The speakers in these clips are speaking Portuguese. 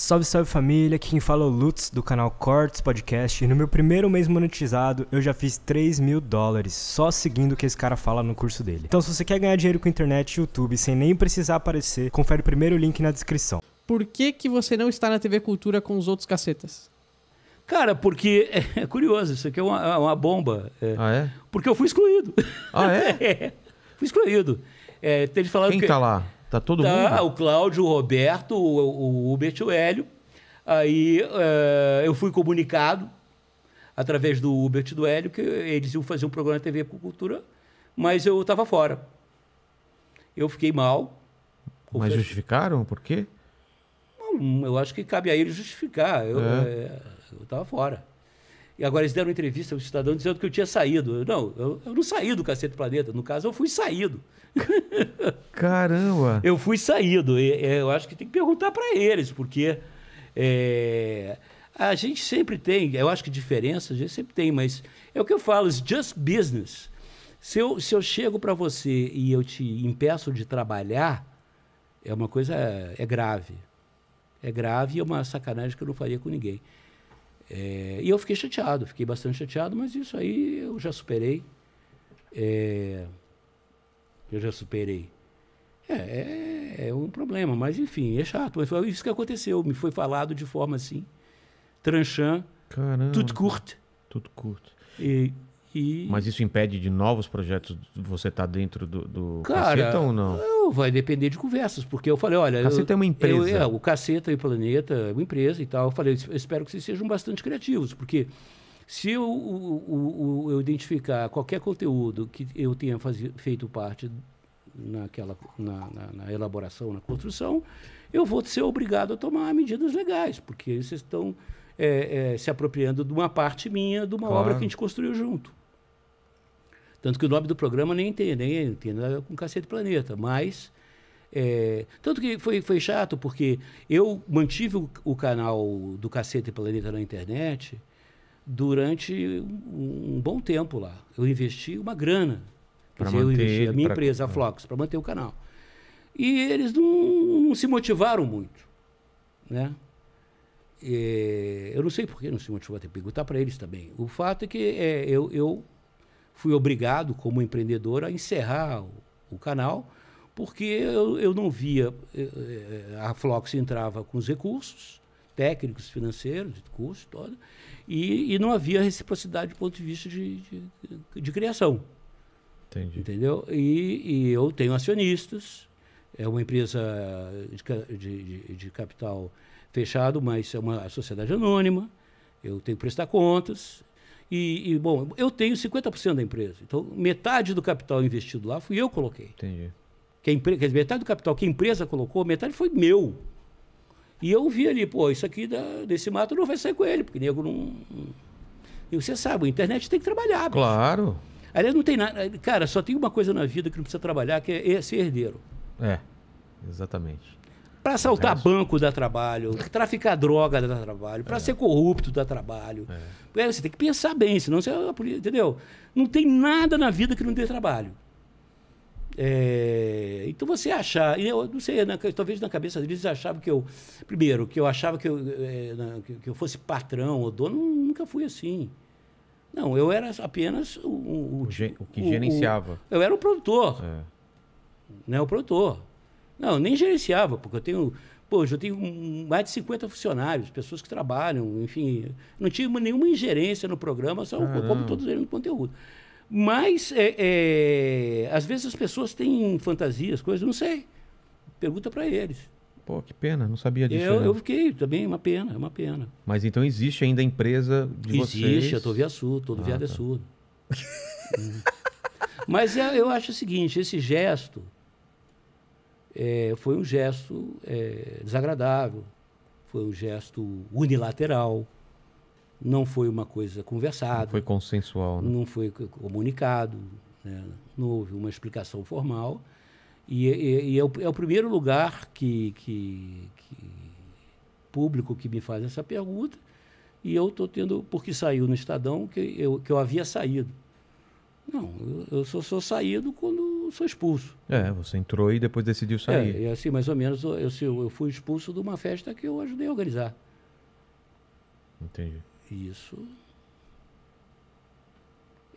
Salve, salve família, aqui quem fala é o Lutz do canal Cortes Podcast e no meu primeiro mês monetizado eu já fiz 3 mil dólares só seguindo o que esse cara fala no curso dele. Então se você quer ganhar dinheiro com internet e YouTube sem nem precisar aparecer, confere o primeiro link na descrição. Por que, que você não está na TV Cultura com os outros cacetas? Cara, porque é, é, curioso, isso aqui é uma, é uma bomba. É, ah, é? Porque eu fui excluído. Ah, é? é fui excluído. É, eles falaram Quem que... tá lá? Tá todo tá, mundo? O Cláudio, o Roberto, o, o Hubert, o Hélio. Aí eh, eu fui comunicado através do Hubert e do Hélio que eles iam fazer um programa de TV com cultura, mas eu estava fora. Eu fiquei mal. Mas justificaram? Por quê? Eu acho que cabe a eles justificar. Eu é. estava eh, fora. E agora eles deram entrevista ao cidadão dizendo que eu tinha saído. Eu, não, eu, eu, não saí do Cacete do Planeta. No caso, eu fui saído. Caramba! eu fui saído. E, é, eu acho que tem que perguntar para eles, porque é, a gente sempre tem, eu acho que diferença. a gente sempre tem, mas é o que eu falo, it's just business. Se eu, se eu chego para você e eu te impeço de trabalhar, é uma coisa, é, é grave. É grave e é uma sacanagem que eu não faria com ninguém. É, e eu fiquei chateado, fiquei bastante chateado, mas isso aí eu já superei. É, eu já superei. É, é, é um problema, mas enfim, é chato. Mas foi isso que aconteceu. Me foi falado de forma assim, tranchant, tudo curto. Tudo curto. E e... Mas isso impede de novos projetos você estar tá dentro do, do Cara, Caceta ou não? Vai depender de conversas, porque eu falei, olha... Caceta eu, é uma empresa. Eu, é, o Caceta e o Planeta é uma empresa e tal. Eu falei, eu espero que vocês sejam bastante criativos, porque se eu, o, o, eu identificar qualquer conteúdo que eu tenha faz, feito parte naquela, na, na, na elaboração, na construção, eu vou ser obrigado a tomar medidas legais, porque vocês estão... É, é, se apropriando de uma parte minha, de uma claro. obra que a gente construiu junto. Tanto que o nome do programa nem tem, nem tem nada com Cacete Planeta, mas. É, tanto que foi, foi chato, porque eu mantive o, o canal do Cacete Planeta na internet durante um, um, bom tempo lá. Eu investi uma grana. para dizer, eu investi a minha pra... empresa, a é. Flox, para manter o canal. E eles não, não se motivaram muito. Né? É, eu não sei por que não se motivou a ter perguntar para eles também. O fato é que é, eu, eu fui obrigado, como empreendedor, a encerrar o, o canal, porque eu, eu não via. Eh, eh, a Flox entrava com os recursos técnicos, financeiros, de curso, todo, e, e, não havia reciprocidade do ponto de vista de, de, de criação. Entendi. Entendeu? E, e, eu tenho acionistas, é uma empresa de, de, de capital fechado, mas é uma sociedade anônima, eu tenho que prestar contas, e, e, bom, eu tenho 50% da empresa. Então, metade do capital investido lá fui eu que coloquei. Entendi. Que Quer dizer, metade do capital que a empresa colocou, metade foi meu. E eu vi ali, pô, isso aqui da, desse mato não vai sair com ele, porque nego não. E você sabe, a internet tem que trabalhar. Claro. Bicho. Aliás, não tem nada. Cara, só tem uma coisa na vida que não precisa trabalhar, que é, é ser herdeiro. É, exatamente. Para é assaltar é banco dá trabalho, traficar droga dá trabalho, para é. ser corrupto dá trabalho. É. é. você tem que pensar bem, senão você. É entendeu? Não tem nada na vida que não dê trabalho. então você achar, eu não sei, na, né, talvez na cabeça deles achava que eu, primeiro, que eu achava que eu, que eu fosse patrão ou dono, nunca fui assim. Não, eu era apenas o, o, o, o que gerenciava. eu era o produtor. É. Né, o produtor. Não, nem gerenciava, porque eu tenho. Pô, eu tenho mais de 50 funcionários, pessoas que trabalham, enfim. Não tive nenhuma ingerência no programa, só Caramba. como todos eles no conteúdo. Mas, é, é, às vezes, as pessoas têm fantasias, coisas, não sei. Pergunta para eles. Pô, que pena, não sabia disso. Eu, né? eu fiquei também, é uma pena, é uma pena. Mas então existe ainda a empresa de existe, vocês? Existe, eu tô via sul, todo ah, viado é tá. Uhum. é sul. hum. Mas eu acho o seguinte, esse gesto é, foi um gesto é, desagradável, foi um gesto unilateral, não foi uma coisa conversada. Não foi consensual. Né? Não foi comunicado, né? não houve uma explicação formal. E, e, e é, o, é, o, primeiro lugar que, que, que, público que me faz essa pergunta. E eu estou tendo, porque saiu no Estadão que eu, que eu havia saído. Não, eu, eu só sou saído quando sou expulso. É, você entrou e depois decidiu sair. É, e assim, mais ou menos, eu, eu fui expulso de uma festa que eu ajudei a organizar. Entendi. Isso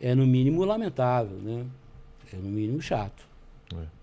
é, no mínimo, lamentável, né? É, no mínimo, chato. É.